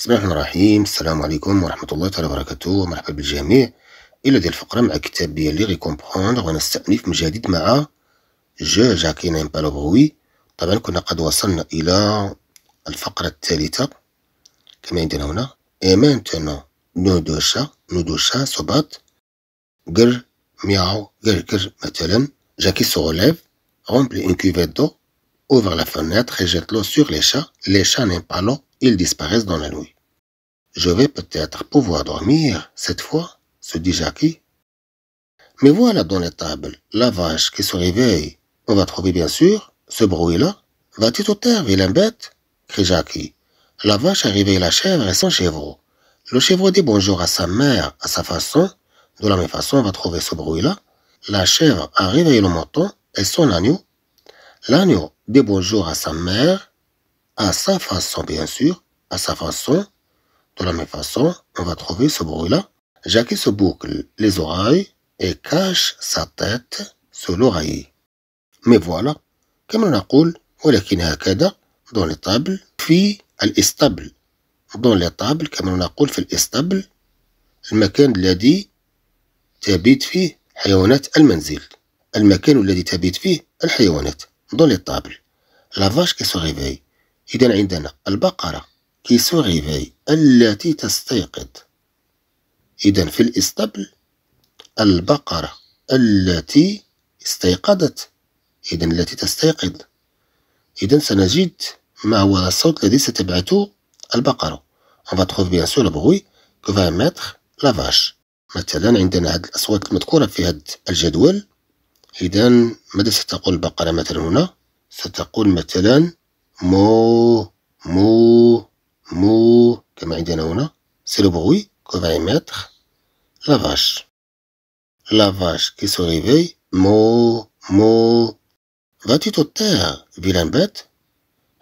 بسم الله الرحمن الرحيم السلام عليكم ورحمه الله تعالى وبركاته ومرحبا بالجميع الى ديال الفقره مع كتاب ديالي ريكومبروندر ونستأنف من جديد مع جو جاكي نايم با لو طبعا كنا قد وصلنا الى الفقره الثالثه كما عندنا هنا اي مانتونو نو دو شا نو دو شا سوبات غر مياو كر كر مثلا جاكي سوغوليف غومبلي إن كيفيت دو اوفر لا la fenêtre et jette l'eau لي شا chats. Les chats ils disparaissent dans la nuit. Je vais peut-être pouvoir dormir cette fois, se dit Jackie. Mais voilà dans la table la vache qui se réveille. On va trouver bien sûr ce bruit-là. va Va-t-il tout terre, vilain bête crie Jackie. La vache a réveillé la chèvre et son chevreau. Le chevreau dit bonjour à sa mère à sa façon. De la même façon, on va trouver ce bruit-là. La chèvre a réveillé le mouton et son agneau. L'agneau dit bonjour à sa mère à sa façon, bien sûr. À sa façon. De la même façon, on va trouver ce bruit-là. Jacques se boucle les oreilles et cache sa tête sur l'oreille. Mais voilà. Comme on a dit, ou le dit qu'il y dans l'étable. Puis, comme on a dit qu'elle est stable, elle m'a dit qu'elle est bonne. Elle m'a dit qu'elle est bonne. Elle m'a dit qu'elle est Dans l'étable, la vache qui se réveille. إذا عندنا البقرة كيسوغيفي التي تستيقظ إذا في الإسطبل البقرة التي استيقظت إذا التي تستيقظ إذا سنجد ما هو الصوت الذي ستبعثه البقرة أون va trouver bien sûr le bruit que مثلا عندنا هاد الأصوات المذكورة في هاد الجدول إذا ماذا ستقول البقرة مثلا هنا؟ ستقول مثلا مو مو مو كما عندنا هنا سي لو بروي كو فاي émettre la vache. La vache qui se réveille, مو مو غادي تطير فيلان بات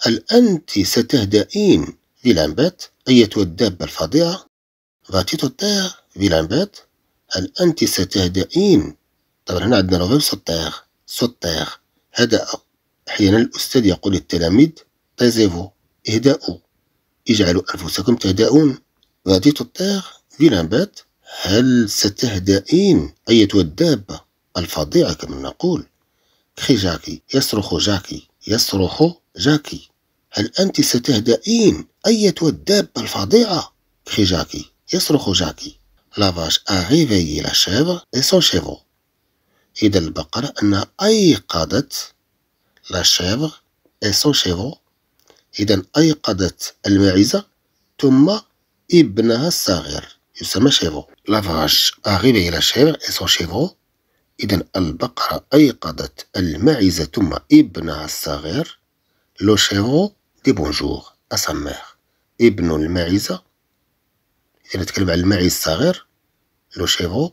هل أنت ستهدئين فيلان بات أيتها الدابة الفظيعة غاتي تطير فيلان بات هل أنت ستهدئين طبعا هنا عندنا لو فيرب سو سطير هدأ أحيانا الأستاذ يقول للتلاميذ Taisez-vous اهدأوا اجعلوا أنفسكم تهدأون غادي تطير في نبات هل ستهدئين أيتها الدابة الفظيعة كما نقول كخي جاكي يصرخ جاكي يصرخ جاكي هل أنت ستهدئين أيتها الدابة الفظيعة كخي جاكي يصرخ جاكي لا فاش أغيفي لا شيفر إي سون شيفو إذا البقرة أنها أيقظت لا شيفر إي سون شيفو إذا أيقظت الماعزة ثم ابنها الصغير يسمى شيفو لافاج أغيبي إلى شيفر إسو شيفو إذا البقرة أيقظت الماعزة ثم ابنها الصغير لو شيفو دي بونجور أسمير ابن الماعزة إذا نتكلم على الماعز الصغير لو شيفو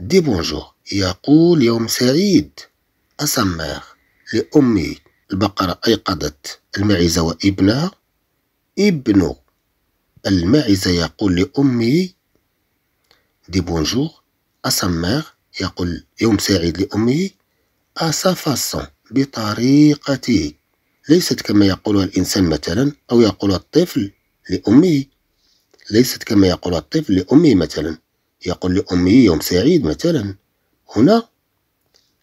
دي بونجور يقول يوم سعيد أسمير لأمي البقرة أيقظت المعزة وابنها ابن المعزة يقول لأمه دي بونجور أسماغ يقول يوم سعيد لأمه أسافاسون بطريقته ليست كما يقولها الإنسان مثلا أو يقولها الطفل لأمه ليست كما يقول الطفل لأمه مثلا يقول لأمه يوم سعيد مثلا هنا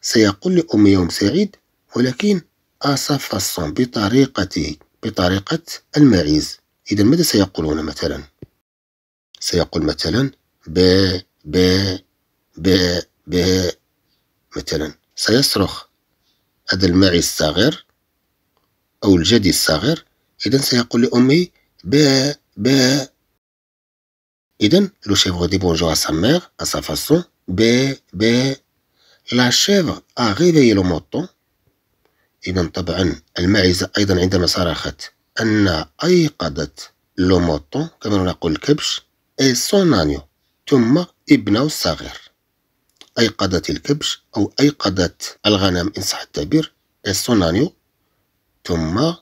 سيقول لأمه يوم سعيد ولكن أسفص بطريقة بطريقة المعيز إذا ماذا سيقولون مثلا سيقول مثلا ب ب ب ب مثلا سيصرخ هذا المعيز الصغير أو الجدي الصغير إذا سيقول لأمي ب ب إذا لو شيفغ دي بونجور أ sa أ سا فاسون ب ب لا la chèvre a réveillé إذا طبعا الماعزة أيضا عندما صرخت أن أيقظت لوموتو كما نقول الكبش اي سونانيو ثم ابنه الصغير أيقظت الكبش أو أيقظت الغنم إن صح التعبير اي سونانيو ثم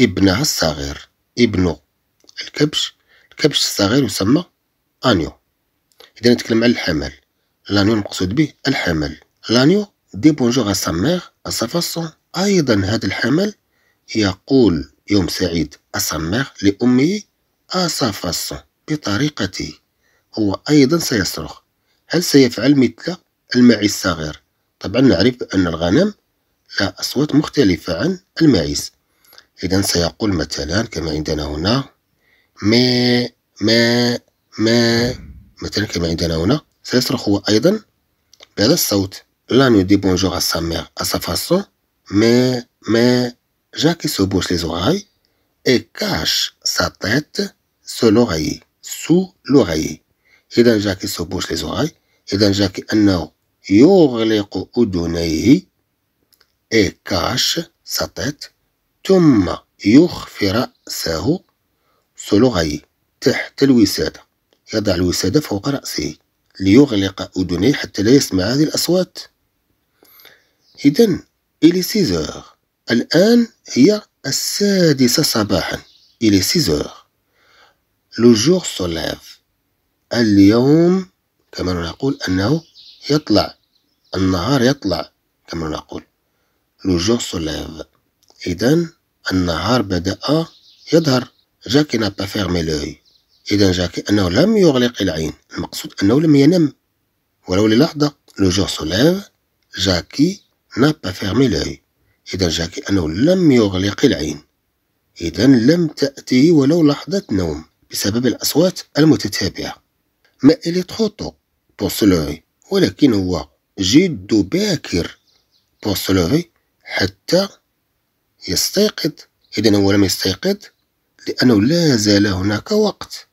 ابنها الصغير ابن الكبش الكبش الصغير يسمى أنيو إذا نتكلم عن الحمل لانيو المقصود به الحمل لانيو دي بونجور أ سا ميغ أ سا فاسون أيضا هذا الحمل يقول يوم سعيد أصمغ لأمه أسافاسون بطريقته هو أيضا سيصرخ هل سيفعل مثل المعي الصغير طبعا نعرف أن الغنم لها أصوات مختلفة عن المعيس إذا سيقول مثلا كما عندنا هنا ما ما ما مثلا كما عندنا هنا سيصرخ هو أيضا بهذا الصوت لا نودي بونجور أ سا فاسون mais, mais, Jacques se bouche les oreilles et cache sa tête sous l'oreiller, sous l'oreiller. Et dans Jacques se bouche les oreilles, et إذا جاكي أنه يغلق أذنيه et cache sa tête, ثم يخفي رأسه sur تحت الوسادة. يضع الوسادة فوق رأسه ليغلق أذنيه حتى لا يسمع هذه الأصوات. إذن إلي سيزور الآن هي السادسة صباحا إلي سيزور لو جور سوليف اليوم كما نقول أنه يطلع النهار يطلع كما نقول لو جور سوليف إذا النهار بدأ يظهر جاكي نابا فيرمي لوي إذا جاكي أنه لم يغلق العين المقصود أنه لم ينم ولو للحظة لو جور سوليف جاكي n'a pas fermé l'œil إذا جاكي أنه لم يغلق العين إذا لم تأتي ولو لحظة نوم بسبب الأصوات المتتابعة ما إلي خطو توصلوي ولكن هو جد باكر توصلوي حتى يستيقظ إذا هو لم يستيقظ لأنه لا زال هناك وقت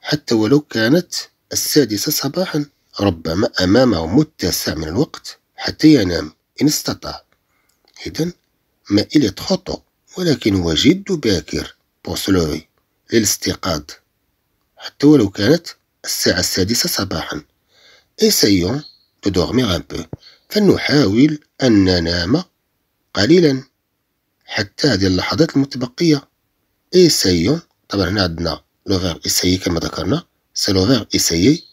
حتى ولو كانت السادسة صباحا ربما أمامه متسع من الوقت حتى ينام إن استطاع إذا إلي تخطو ولكن هو جد باكر بوسلوي للاستيقاظ حتى ولو كانت الساعة السادسة صباحا دو تدورميغ أن بو فلنحاول أن ننام قليلا حتى هذه اللحظات المتبقية إيسيون طبعا هنا عندنا لوفير إيسيي كما ذكرنا سي لوفير إيسيي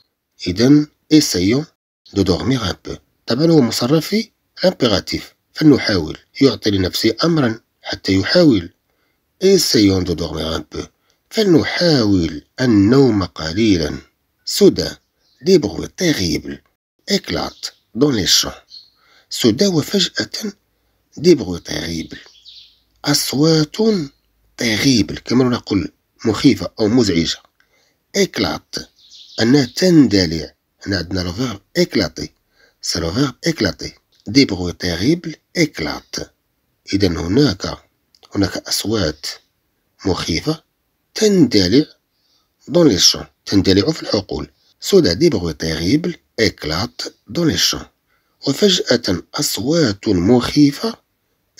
إذا إيسيون دو دورميغ أن بو طبعا هو مصرف في امبيراتيف فلنحاول يعطي لنفسه امرا حتى يحاول ايسيون دو دورمير ان بو فلنحاول النوم قليلا سودا دي بغو تيغيبل اكلات دون لي شون سودا وفجأة دي بغو تيغيبل اصوات تيغيبل كما نقول مخيفة او مزعجة اكلات انها تندلع هنا عندنا لوفيرب اكلاتي سي لوفيرب اكلاتي دي بغوي تيريبل إكلات إذا هناك هناك أصوات مخيفة تندلع دون لي شون تندلع في الحقول سودا دي بغوي تيريبل إكلات دون لي شون وفجأة أصوات مخيفة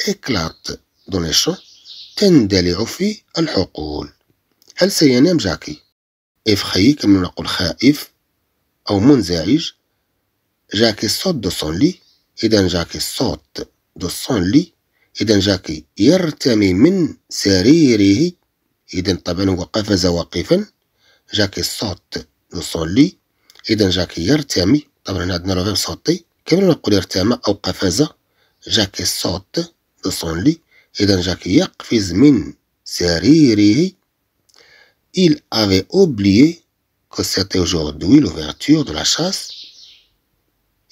إكلات دون لي شون تندلع في الحقول هل سينام جاكي؟ إفخي كما نقول خائف أو منزعج جاكي دو صد لي إذا جاك الصوت دو سون لي إذا جاك يرتمي من سريره إذا طبعا هو قفز واقفا جاك الصوت دو سون لي إذا جاك يرتمي طبعا عندنا لو صوتي كيف نقول ارتمى أو قفز جاك الصوت دو سون لي إذا جاك يقفز من سريره il avait oublié que c'était aujourd'hui l'ouverture de la chasse.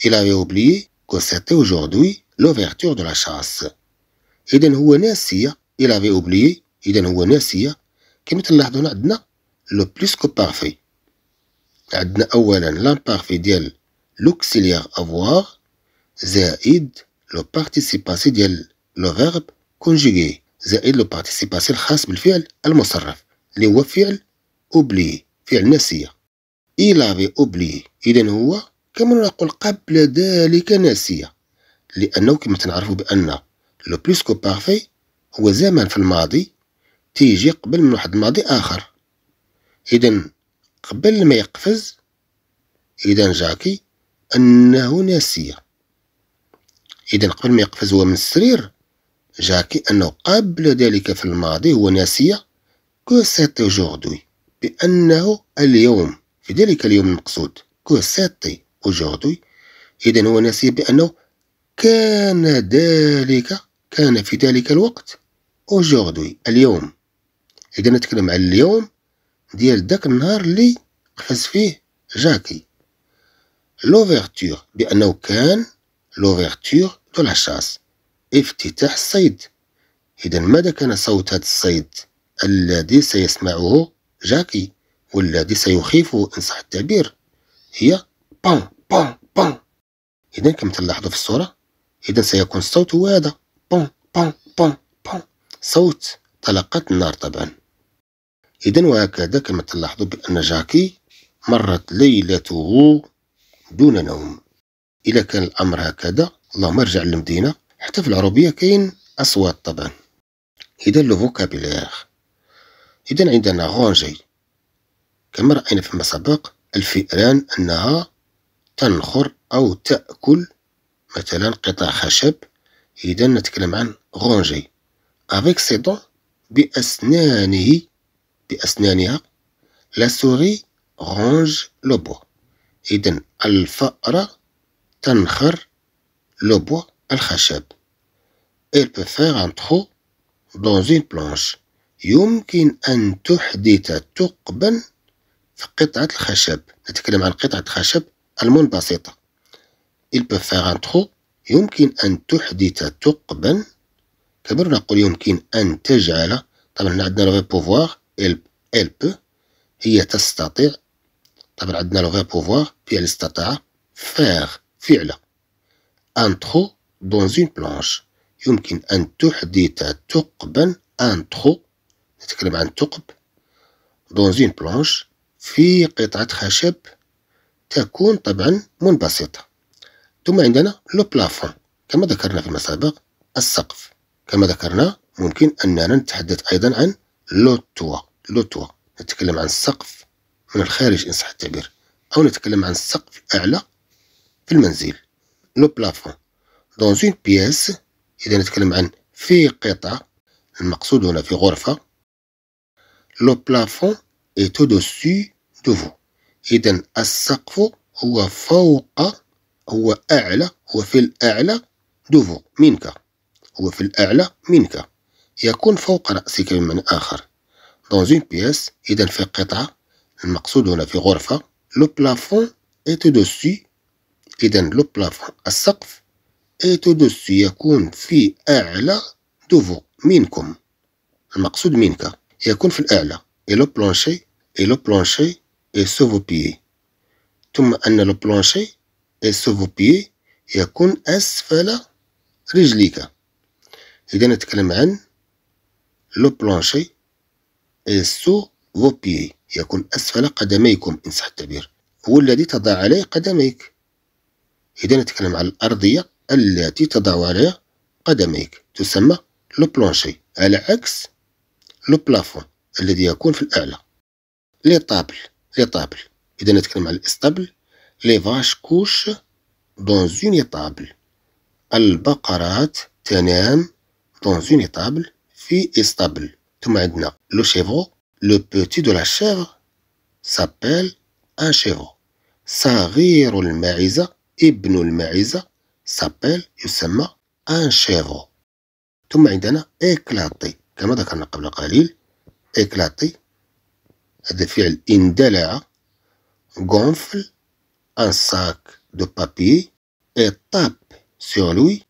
Il avait oublié constater aujourd'hui l'ouverture de la chasse اذا هو ناسيه il avait oublié إذن هو ناسيه كما تلاحظون عندنا لو بلوس كو بارفي عندنا اولا لامبارفي ديال لوكسيليار افوار زائد لو بارتيسيباسي ديال لو فيرب كونجيغي زائد لو بارتيسيباسي الخاص بالفعل المصرف اللي هو فعل اوبلي فعل ناسيه il avait oublié إذن هو كما نقول قبل ذلك ناسية لأنه كما تنعرفوا بأن لو كو بارفي هو زمان في الماضي تيجي قبل من واحد الماضي آخر إذا قبل ما يقفز إذا جاكي أنه ناسية إذا قبل ما يقفز هو من السرير جاكي أنه قبل ذلك في الماضي هو ناسية كو سيتي جوردوي بأنه اليوم في ذلك اليوم المقصود كو سيتي أجاردي إذا هو نسي بأنه كان ذلك كان في ذلك الوقت أجوردي اليوم إذا نتكلم على اليوم ديال داك النهار اللي قفز فيه جاكي لوفيرتور بأنه كان لوفيرتور دو لاشاس افتتاح الصيد إذا ماذا كان صوت هذا الصيد الذي سيسمعه جاكي والذي سيخيفه إن صح التعبير هي بان بون بون إذا كما تلاحظوا في الصورة إذا سيكون الصوت هو هذا بون بون بون بون صوت طلقات النار طبعا إذا وهكذا كما تلاحظوا بأن جاكي مرت ليلته دون نوم إذا كان الأمر هكذا اللهم ارجع للمدينة حتى في العربية كاين أصوات طبعا إذا لو فوكابيلير إذا عندنا غونجي كما رأينا فيما سبق الفئران أنها تنخر أو تأكل مثلا قطع خشب إذا نتكلم عن غونجي افيك سي دون بأسنانه بأسنانها لا سوري غونج لوبو إذا الفأرة تنخر لوبو الخشب ايل بو فيغ أن ترو دون أون بلونش يمكن أن تحدث ثقبا في قطعة الخشب نتكلم عن قطعة خشب المنبسطة il peut faire un trou يمكن أن تحدث ثقبا كبر نقول يمكن أن تجعل طبعا هنا عندنا لو بوفوار il peut هي تستطيع طبعا عندنا لو بوفوار في استطاع faire فعل ان trou دون اون بلانش يمكن أن تحدث ثقبا ان trou نتكلم عن ثقب دون اون بلانش في قطعة خشب تكون طبعا منبسطة ثم عندنا لو بلافون كما ذكرنا في المسابق السقف كما ذكرنا ممكن أننا نتحدث أيضا عن لو توا لو توا نتكلم عن السقف من الخارج إن صح التعبير أو نتكلم عن السقف الأعلى في المنزل لو بلافون دون اون بياس إذا نتكلم عن في قطعة المقصود هنا في غرفة لو بلافون إي تو دوسي دو فو إذا السقف هو فوق هو أعلى هو في الأعلى دوفو منك هو في الأعلى منك يكون فوق رأسك بمعنى آخر دون une بيس إذا في قطعة المقصود هنا في غرفة لو بلافون est au-dessus إذا لو بلافون السقف est au-dessus يكون في أعلى دوفو منكم المقصود منك يكون في الأعلى إي لو بلونشي إي لو بلونشي et سوفوبيي ثم أن البلانشي et سوفوبيي يكون أسفل رجليك إذا نتكلم عن لو بلانشي et سوفوبيي يكون أسفل قدميكم إن صح التعبير هو الذي تضع عليه قدميك إذا نتكلم عن الأرضية التي تضع عليها قدميك تسمى لو بلانشي على عكس لو بلافون الذي يكون في الأعلى لي طابل ليطابل إذا نتكلم على الإسطبل لي فاش كوش دون زون إيطابل البقرات تنام دون زون إيطابل في إسطبل ثم عندنا لو شيفو لو بوتي دو لا شيفر سابيل ان شيفو صغير المعزة ابن المعزة سابيل يسمى ان شيفو ثم عندنا اكلاتي كما ذكرنا قبل قليل اكلاتي هذا فعل اندلع غونفل ان ساك دو بابي اي طاب سور لوي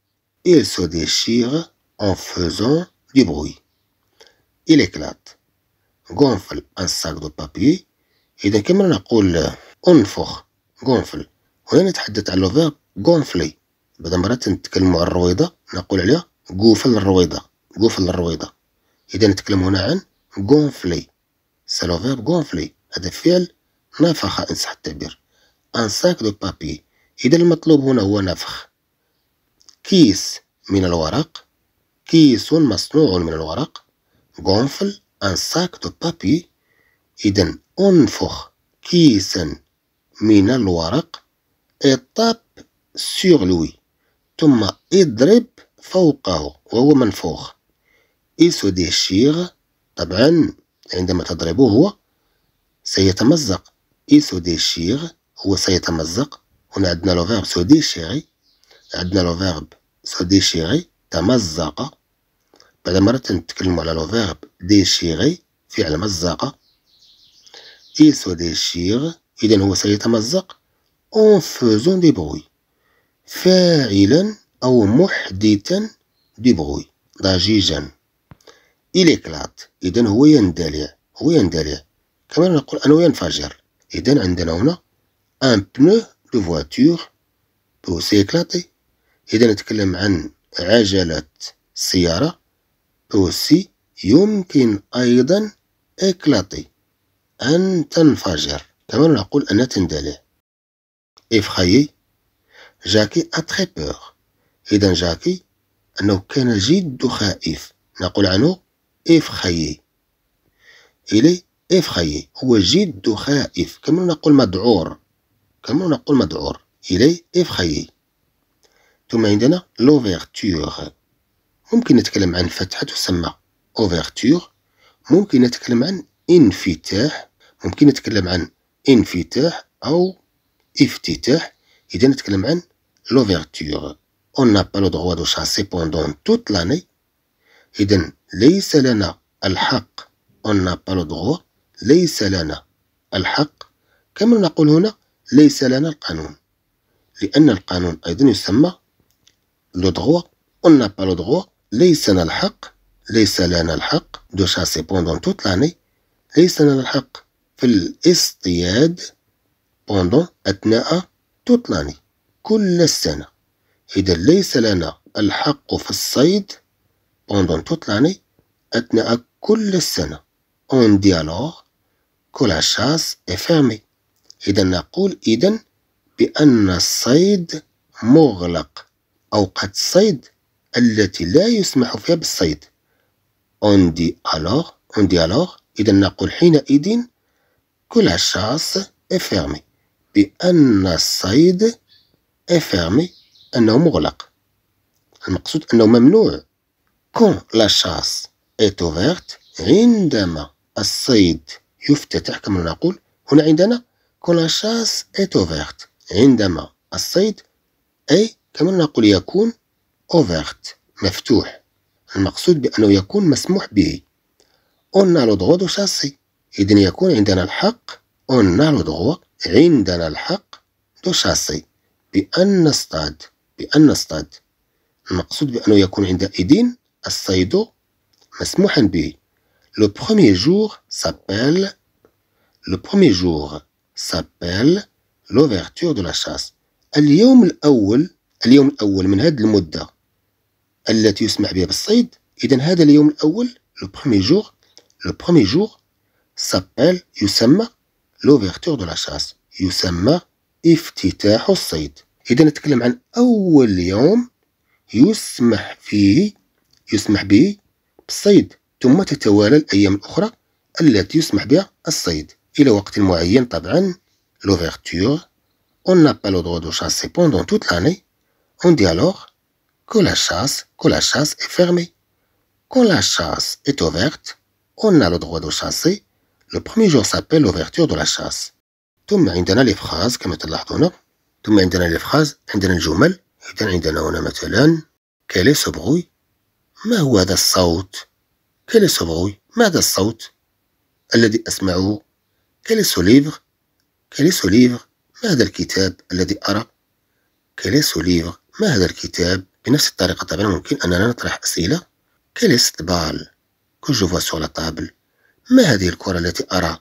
اي سو ديشير ان فوزون دي بروي اي لكلات غونفل ان ساك دو بابي اذا كما نقول انفخ غونفل هنا نتحدث على لو فيرب غونفلي بعد مرة نتكلم على الرويضة نقول عليها غوفل الرويضة غوفل الرويضة إذا نتكلم هنا عن غونفلي C'est le verbe gonfler هذا الفعل نفخ إن صح التعبير أن ساك دو بابي إذا المطلوب هنا هو نفخ كيس من الورق كيس مصنوع من الورق غونفل أن ساك دو بابي إذا أنفخ كيسا من الورق إطاب سيغ لوي ثم اضرب فوقه وهو منفوخ إسو se طبعا عندما تضربوه سيتمزق il se déchire هو سيتمزق هنا عندنا لو فيرب سو ديشيري عندنا لو فيرب سو ديشيري تمزق بعد مرة نتكلم على لو فيرب ديشيري فعل مزق il se déchire إذا هو سيتمزق en faisant des bruits فاعلا أو محدثا دي بروي ضجيجا إلي كلات إذا هو يندلع هو يندلع كما نقول أنه ينفجر إذا عندنا هنا أن بنو دو فواتور بو سيكلاتي إذا نتكلم عن عجلة السيارة بو سي يمكن أيضا إكلاتي أن تنفجر كما نقول أنها تندلع إفخايي جاكي أتخي بور إذا جاكي أنه كان جد خائف نقول عنه إفخيي إلي إفخيي هو جد خائف كما نقول مذعور كما نقول مذعور إلي إفخيي ثم عندنا لوفيرتور ممكن نتكلم عن فتحة تسمى أوفيرتور ممكن نتكلم عن انفتاح ممكن نتكلم عن انفتاح أو افتتاح إذا نتكلم عن لوفيرتور on n'a pas le droit de chasser pendant toute l'année إذن ليس لنا الحق أن n'a ليس لنا الحق كما نقول هنا ليس لنا القانون لأن القانون أيضا يسمى لو أن on ليس لنا الحق ليس لنا الحق دو شاسي بوندون توت لاني ليس لنا الحق في الاصطياد بوندون أثناء توت لاني كل السنة إذا ليس لنا الحق في الصيد pendant toute l'année أثناء كل السنة dit alors que la chasse est fermée إذا نقول إذا بأن الصيد مغلق أوقات الصيد التي لا يسمح فيها بالصيد on dit alors on dit alors إذا نقول حينئذ que la chasse est fermée بأن الصيد est fermé أنه مغلق المقصود أنه ممنوع كون لا شاس ايت اوفيرت عندما الصيد يفتتح كما نقول هنا عندنا كون لا شاس ايت اوفيرت عندما الصيد أي كما نقول يكون اوفيرت مفتوح المقصود بأنه يكون مسموح به اون نا le دو شاسي chasser إذن يكون عندنا الحق اون نا le عندنا الحق دو شاسي بأن نصطاد بأن نصطاد المقصود بأنه يكون عند إيدين الصيد مسموح به لو برومي جور سابيل لو برومي جور سابيل لوفيرتور دو لا شاس اليوم الاول اليوم الاول من هذه المده التي يسمح بها بالصيد اذا هذا اليوم الاول لو برومي جور لو برومي جور سابيل يسمى لوفيرتور دو لا شاس يسمى افتتاح الصيد اذا نتكلم عن اول يوم يسمح فيه يسمح به الصيد ثم تتوالى الأيام الأخرى التي يسمح بها الصيد إلى وقت معين طبعا l'ouverture on n'a pas le droit de chasser pendant toute l'année on dit alors que la chasse que la chasse est fermée quand la chasse est ouverte on a le droit de chasser le premier jour s'appelle l'ouverture de la chasse ثم عندنا لي فراز كما تلاحظون ثم عندنا لي فراز عندنا الجمل إذا عندنا هنا مثلا كالي سبغوي ما هو هذا الصوت؟ Quel بغوي ما هذا الصوت الذي أسمعه؟ Quel est ce livre? ما هذا الكتاب الذي أرى؟ Quel est ما هذا الكتاب؟ بنفس الطريقة طبعا ممكن أننا نطرح أسئلة Quel بال كو جو que je vois ما هذه الكرة التي أرى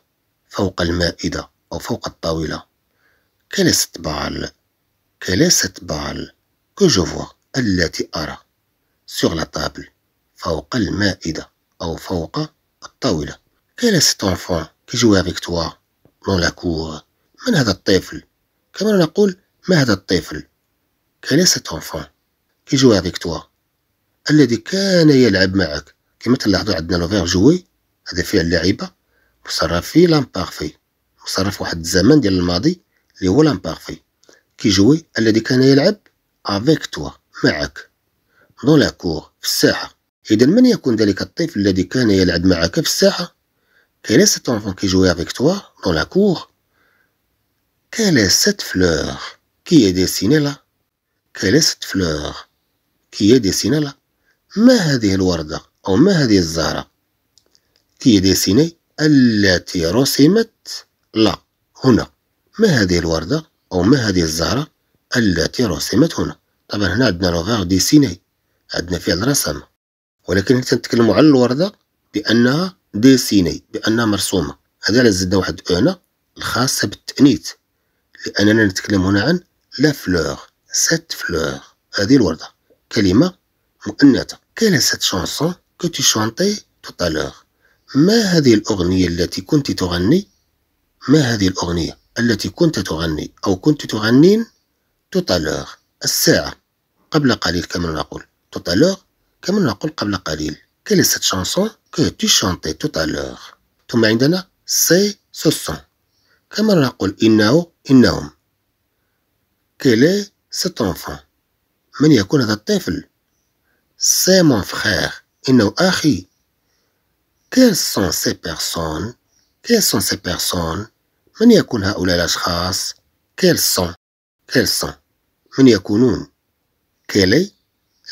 فوق المائدة أو فوق الطاولة؟ Quel بال cette بال كو جو التي أرى سوغ لاطابل فوق المائدة أو فوق الطاولة. كاين سيت أنفون كي جوا افيك توا دون لا كور من هذا الطفل؟ كما نقول ما هذا الطفل؟ كاين سيت أنفون كي جوا افيك توا الذي كان يلعب معك. كما تلاحظوا عندنا لو فيغ جوي هذا فعل لعبة مصرف في لامبارفي مصرف واحد الزمن ديال الماضي اللي هو لامبارفي جوي الذي كان يلعب افيك توا معك دولاكور لاكور في الساحة إذا من يكون ذلك الطفل الذي كان يلعب معك في الساحة كان cet انفون كي جوي افيك توا دولاكور كان cour Quelle كي cette fleur كان est dessinée كي Quelle est ما هذه الوردة أو ما هذه الزهرة كي est التي رسمت لا هنا ما هذه الوردة أو ما هذه الزهرة التي رسمت هنا طبعا هنا عندنا لوغار ديسيني عندنا فيها الرسم ولكن حتى تنتكلموا على الوردة بأنها ديسيني بأنها مرسومة هذا علاش زدنا واحد اون الخاصة بالتأنيث لأننا نتكلم هنا عن لا فلور سات فلور هذه الوردة كلمة مؤنثة كاين سات شونسون كو تي شونتي توتالور ما هذه الأغنية التي كنت تغني ما هذه الأغنية التي كنت تغني أو كنت تغنين توتالور الساعة قبل قليل كما نقول tout à l'heure كما dit quelle est cette chanson que tu chantais tout à l'heure c'est ce son quel est cet enfant c'est mon frère quelles sont ces personnes quelles sont ces personnes Quelles sont Quelles sont est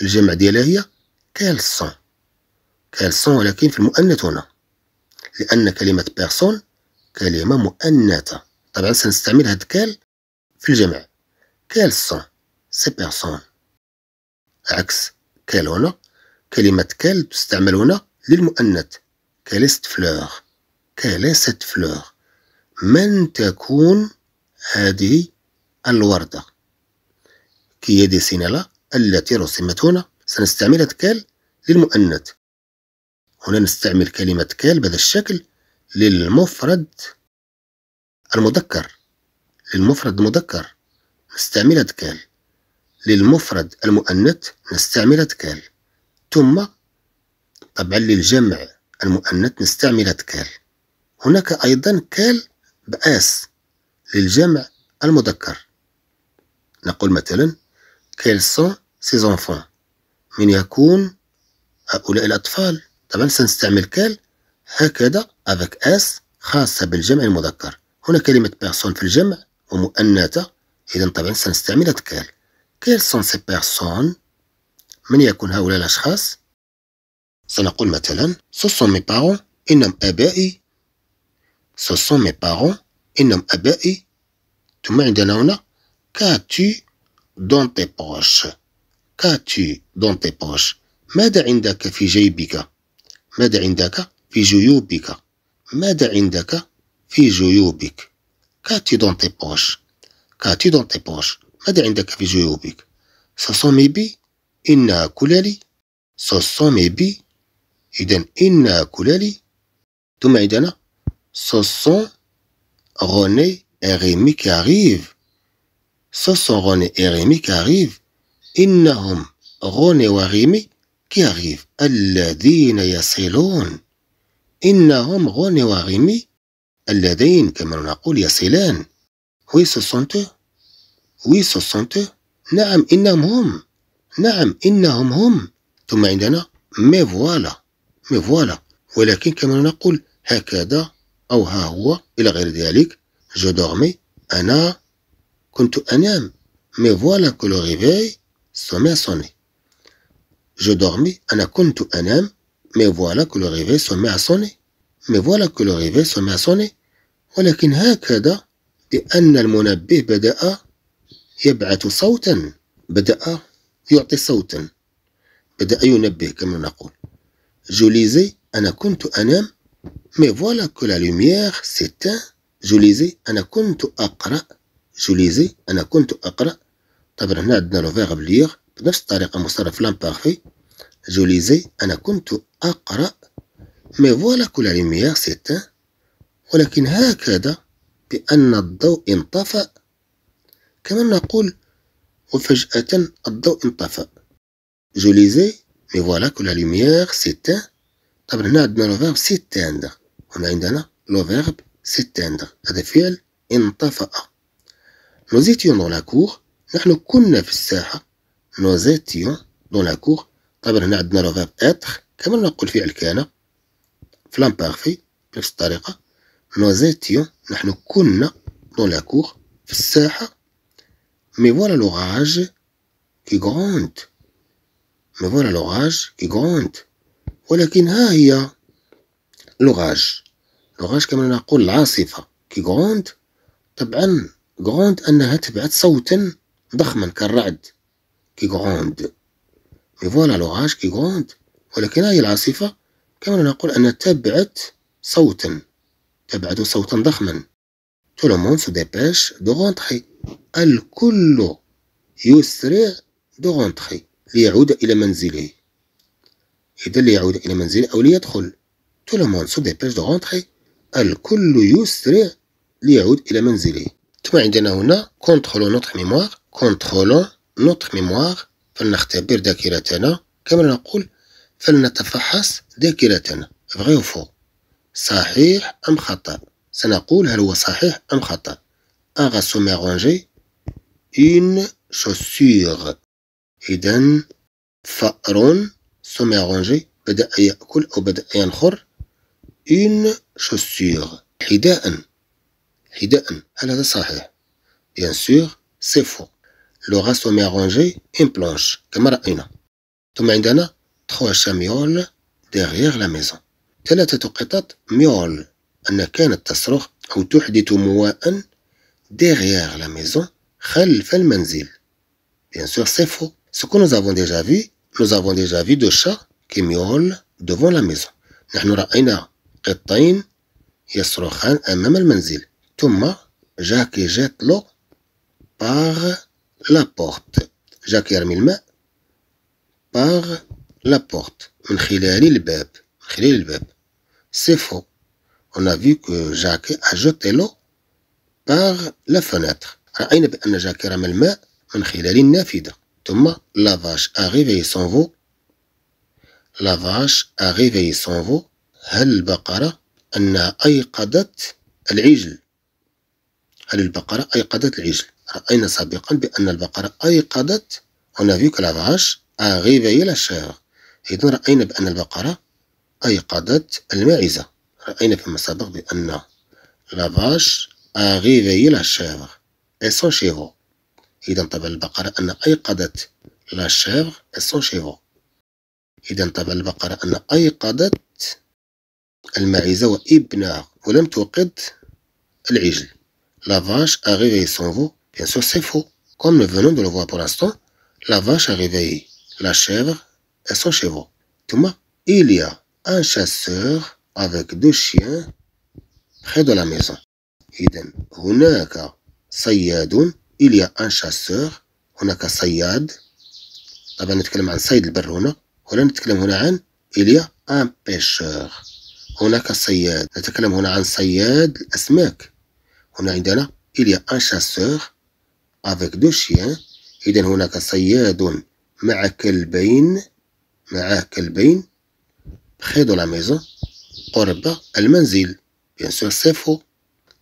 الجمع ديالها هي كالسون كالسون ولكن في المؤنث هنا لأن كلمة بيرسون كلمة مؤنثة طبعا سنستعمل هاد كال في الجمع كالسون سي بيرسون عكس كال هنا كلمة كال تستعمل هنا للمؤنث كاليست فلور كاليست فلور من تكون هذه الوردة كي ديسينا لا التي رسمت هنا سنستعمل كال للمؤنث هنا نستعمل كلمة كال بهذا الشكل للمفرد المذكر للمفرد المذكر نستعمل كال للمفرد المؤنث نستعمل كال ثم طبعا للجمع المؤنث نستعمل كال هناك أيضا كال بأس للجمع المذكر نقول مثلا quels sont ces enfants من يكون هؤلاء الأطفال طبعا سنستعمل كال هكذا avec اس خاصة بالجمع المذكر هنا كلمة بيرسون في الجمع ومؤنثة إذا طبعا سنستعمل كال كيل سون سي personnes من يكون هؤلاء الأشخاص سنقول مثلا سوسون مي بارون إنهم آبائي سوسون مي بارون إنهم آبائي ثم عندنا هنا كاتي dans tes poches Qu'as-tu dans tes poches ماذا عندك في جيبك ماذا عندك في جيوبك ماذا عندك في جيوبك كاتي دون تي بوش كاتي دون تي بوش ماذا عندك في جيوبك ساسومي بي إنها كلالي ساسومي بي إذن إنها كلالي ثم عندنا ساسون غوني أغيمي كي أغيف ce sont René et Rémi إنهم روني وريمي qui arrivent. الذين يصلون إنهم روني وريمي الذين كما نقول يصلان. وي سوسونتو وي سوسونتو نعم إنهم هم. نعم إنهم هم. ثم عندنا مي فوالا مي فوالا ولكن كما نقول هكذا أو ها هو إلى غير ذلك جو دورمي أنا كنت أنام مي فوالا كو لو ريفي سوما سوني جو دورمي أنا كنت أنام مي فوالا كو لو ريفي سوما سوني مي فوالا كو لو ريفي سوما سوني ولكن هكذا لأن المنبه بدأ يبعث صوتا بدأ يعطي صوتا بدأ ينبه كما نقول جو ليزي، أنا كنت أنام مي فوالا كو لا لوميير سيتان جوليزي أنا كنت أقرأ جوليزي أنا كنت أقرأ طبعا هنا عندنا لو فيرب ليغ بنفس الطريقة مصرف لامبارفي جوليزي أنا كنت أقرأ مي فوالا كولا ليميير سيتان ولكن هكذا بأن الضوء انطفأ كما نقول وفجأة الضوء انطفأ جوليزي مي فوالا كو لا لوميير سيتان طبعا هنا عندنا لو فيرب سيتاندر هنا عندنا لو فيرب سيتاندر هذا فعل انطفأ Nous étions dans la cour. نحن كنا في الساحة. Nous étions dans la cour. طبعا هنا عندنا لو فيرب اتر كما نقول فعل كان في لامبارفي بنفس الطريقة. Nous étions نحن كنا dans la cour في الساحة. Mais voilà l'orage qui gronde. Mais voilà l'orage qui gronde. ولكن ها هي لوغاج لوغاج كما نقول العاصفة كي غروند طبعا غوند أنها تبعث صوتا ضخما كالرعد كي مي فوالا لوغاج كي غوند ولكن هاي العاصفة كما نقول أنها تبعث صوتا تبعث صوتا ضخما تو لو مون سو dépêche دو غونتخي الكل يسرع دو غونتخي ليعود إلى منزله إذا ليعود إلى منزله أو ليدخل تو لو مون سو dépêche دو غونتخي الكل يسرع ليعود إلى منزله تكون عندنا هنا كونترول نوتخ ميموار كونترول نوتخ ميموار فلنختبر ذاكرتنا كما نقول فلنتفحص ذاكرتنا فغي وفو صحيح أم خطأ سنقول هل هو صحيح أم خطأ اغا سومي mélangé اون chaussure إذا فأر سوميرونجي بدأ يأكل أو بدأ ينخر اون شوسيغ حذاء حذاء هل هذا صحيح؟ بيان سور سي فو لو غاسو ميرونجي اون بلانش كما رأينا ثم عندنا تخوا شاميول ديغيغ لا ميزون ثلاثة قطط ميول أن كانت تصرخ أو تحدث مواء ديغيغ لا ميزون خلف المنزل بيان سور سي فو سو كو nous ديجا في vu, nous avons déjà vu deux chats qui miaulent devant la نحن رأينا قطين يصرخان أمام المنزل. Thomas, Jacques jette l'eau par la porte remis le main par la porte c'est faux on a vu que Jacques a jeté l'eau par la fenêtre Thomas رمى الماء la vache a réveillé son veau la vache a réveillé son veau هل هل البقرة أيقظت العجل؟ رأينا سابقا بأن البقرة أيقظت أون فيو كو لافاش la لا إذا رأينا بأن البقرة أيقظت المعزة رأينا فيما سبق بأن لافاش أغيفيي لا réveillé إي سون شيفو إذا طبعا البقرة أن أيقظت لا chèvre إي سون شيفو إذا طبعا البقرة أن أيقظت المعزة وابنها ولم توقظ العجل la vache a réveillé son veau, bien sûr c'est faux. Comme nous venons de le voir pour l'instant, la vache a réveillé la chèvre et son chevaux. Thomas, il y a un chasseur avec deux chiens près de la maison. Idem, hunaka sayyadun, il y a un chasseur, hunaka sayyad. a un pêcheur. Il y Là, un pêcheur. il y a un pêcheur هناك صياد نتكلم هنا هنا عندنا إليا أن شاسور افيك دو شيان إذا هناك صياد مع كلبين مع كلبين بخي دو لا ميزون قرب المنزل بيان سور سيفو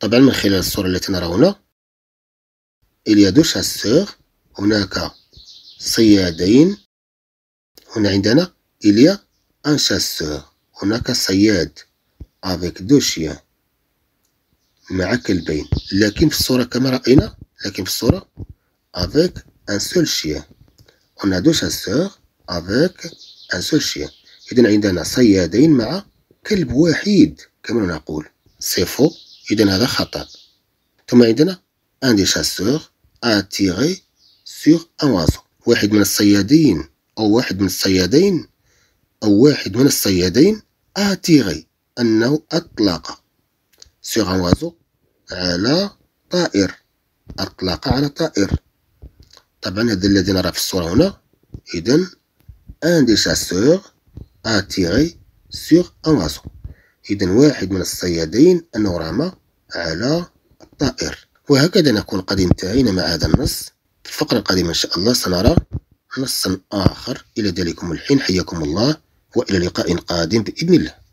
طبعا من خلال الصورة التي نرى هنا إليا دو شاسور هناك صيادين هنا عندنا إليا أن شاسور هناك صياد افيك دو شيان مع كلبين لكن في الصورة كما رأينا لكن في الصورة افيك ان سول شيان اون ا دو شاسور افيك ان سول شيان إذا عندنا صيادين مع كلب وحيد كما نقول سي فو إذا هذا خطأ ثم عندنا ان دي شاسور ا تيغي sur ان oiseau واحد من الصيادين أو واحد من الصيادين أو واحد من الصيادين a أنه أطلق سيغ ان oiseau على طائر أطلق على طائر طبعا هذا الذي نرى في الصورة هنا إذا ان دي شاسور اتيري سور ان واسو إذا واحد من الصيادين أنه رمى على الطائر وهكذا نكون قد انتهينا مع هذا النص في الفقرة القادمة إن شاء الله سنرى نصا آخر إلى ذلكم الحين حياكم الله وإلى لقاء قادم بإذن الله